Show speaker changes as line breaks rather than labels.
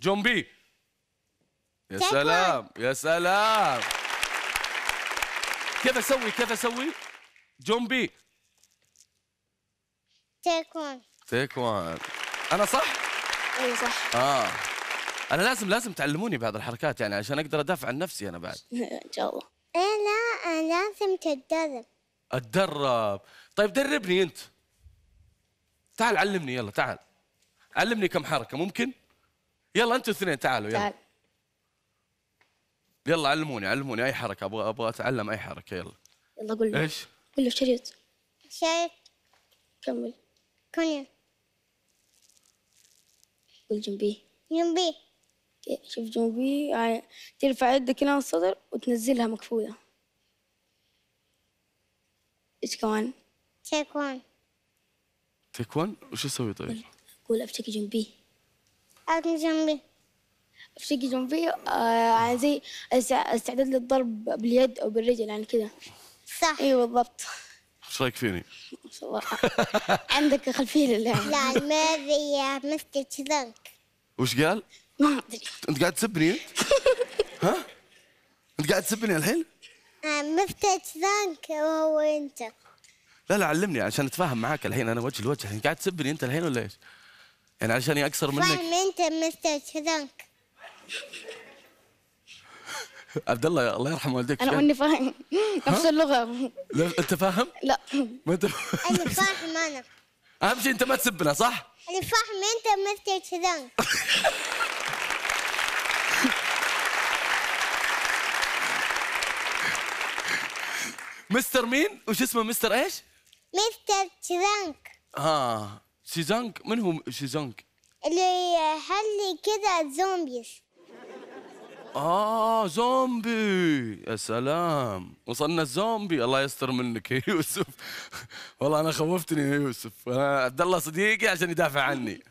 جون بي يا سلام يا سلام كيف اسوي كيف اسوي جون بي تيك وان تيك وان انا صح اي أيوة صح اه انا لازم لازم تعلموني بعض الحركات يعني عشان اقدر ادافع عن نفسي انا بعد
ان شاء الله إيه، انا لا لازم تتدرب
اتدرب طيب دربني انت تعال علمني يلا تعال علمني كم حركه ممكن يلا انتوا الاثنين تعالوا يلا تعال. يلا علموني علموني اي حركه ابغى ابغى اتعلم اي حركه يلا
يلا قول له ايش؟ قول له شريط شريط كمل كوني قول جنبي جنبي شوف جنبي يعني ترفع يدك هنا الصدر وتنزلها مكفوله ايش كمان؟ تيكون
تيكون وش اسوي طيب؟
قول افتكي جنبي أكل جنبي أفشكي جنبي آه زي استعداد للضرب باليد أو بالرجل يعني كذا صح أيوه بالضبط ايش رايك فيني؟ عندك خلفيه لله لا ما ادري مستر ذنك وش قال؟ ما ادري
انت قاعد تسبني؟ انت؟ ها؟ انت قاعد تسبني الحين؟
آه، مستر ذنك وهو انت
لا لا علمني عشان اتفاهم معاك الحين انا وجه لوجه الحين قاعد تسبني انت الحين ولا ايش؟ يعني علشاني اكثر منك فاهم
انت مستر شرنك
عبد الله الله يرحم والديك انا اني
فاهم نفس اللغه انت فاهم؟ لا ما انت انا فاهم انا
اهم شيء انت ما تسبنا صح؟
انا فاهم انت مستر شرنك
مستر مين؟ وش اسمه مستر ايش؟
مستر ترانك
اه سيزانك من هو سيزانك؟
اللي حلي كذا زومبيز
اه زومبي يا سلام وصلنا الزومبي الله يستر منك يا يوسف والله انا خوفتني يا يوسف عبد الله صديقي عشان يدافع عني